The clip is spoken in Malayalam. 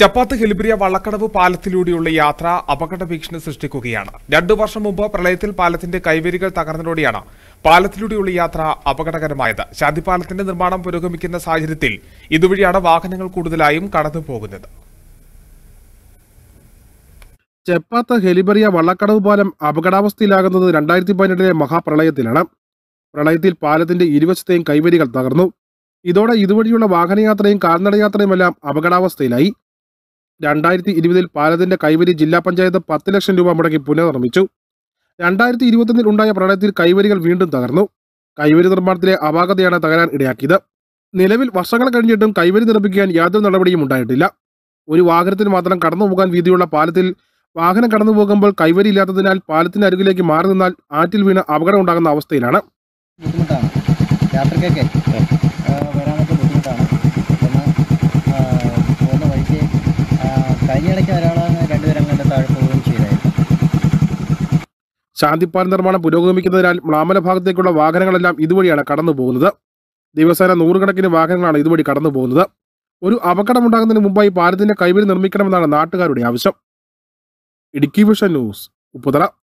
ചപ്പാത്ത് ഹെലിബ്രിയ വള്ളക്കടവ് പാലത്തിലൂടെയുള്ള യാത്ര അപകട ഭീഷണി സൃഷ്ടിക്കുകയാണ് രണ്ടു വർഷം മുമ്പ് പ്രളയത്തിൽ പാലത്തിന്റെ കൈവരികൾ തകർന്നതോടെയാണ് പാലത്തിലൂടെയുള്ള യാത്ര അപകടകരമായത് ശാന്തിപാലത്തിന്റെ നിർമ്മാണം പുരോഗമിക്കുന്ന സാഹചര്യത്തിൽ ഇതുവഴിയാണ് വാഹനങ്ങൾ കൂടുതലായും കടന്നു പോകുന്നത് ചെപ്പാത്ത് ഹെലിബറിയ വള്ളക്കടവ് പാലം അപകടാവസ്ഥയിലാകുന്നത് രണ്ടായിരത്തി പതിനെട്ടിലെ മഹാപ്രളയത്തിലാണ് പ്രളയത്തിൽ പാലത്തിന്റെ ഇരുവശത്തെയും കൈവരികൾ തകർന്നു ഇതോടെ ഇതുവഴിയുള്ള വാഹനയാത്രയും കാൽനടയാത്രയുമെല്ലാം അപകടാവസ്ഥയിലായി രണ്ടായിരത്തി ഇരുപതിൽ പാലത്തിന്റെ കൈവരി ജില്ലാ പഞ്ചായത്ത് പത്ത് ലക്ഷം രൂപ മുടക്കി പുനർനിർമ്മിച്ചു രണ്ടായിരത്തി ഇരുപത്തൊന്നിൽ ഉണ്ടായ പ്രളയത്തിൽ കൈവരികൾ വീണ്ടും തകർന്നു കൈവരി നിർമ്മാണത്തിലെ അപാകതയാണ് തകരാൻ ഇടയാക്കിയത് നിലവിൽ വർഷങ്ങൾ കഴിഞ്ഞിട്ടും കൈവരി നിർമ്മിക്കാൻ യാതൊരു നടപടിയും ഉണ്ടായിട്ടില്ല ഒരു വാഹനത്തിന് മാത്രം കടന്നുപോകാൻ വീതിയുള്ള പാലത്തിൽ വാഹനം കടന്നു പോകുമ്പോൾ കൈവരി ഇല്ലാത്തതിനാൽ പാലത്തിന്റെ അരികിലേക്ക് മാറി നിന്നാൽ ആറ്റിൽ വീണ് അപകടം ഉണ്ടാകുന്ന അവസ്ഥയിലാണ് കഴിഞ്ഞ ഇടയ്ക്ക് ഒരാളാണ് രണ്ടുപേരും കണ്ട് താഴെ പോവുകയും ചെയ്തായിരുന്നു ശാന്തിപ്പാൽ നിർമ്മാണം പുരോഗമിക്കുന്നതിനാൽ മ്ലാമല ഭാഗത്തേക്കുള്ള വാഹനങ്ങളെല്ലാം ഇതുവഴിയാണ് കടന്നു പോകുന്നത് ദിവസേന നൂറുകണക്കിന് വാഹനങ്ങളാണ് ഇതുവഴി കടന്നു പോകുന്നത് ഒരു അപകടമുണ്ടാകുന്നതിന് മുമ്പായി പാലത്തിന്റെ കൈവരി നിർമ്മിക്കണമെന്നാണ് നാട്ടുകാരുടെ ആവശ്യം ഇടുക്കി വിഷൻ ന്യൂസ് ഉപ്പുതറ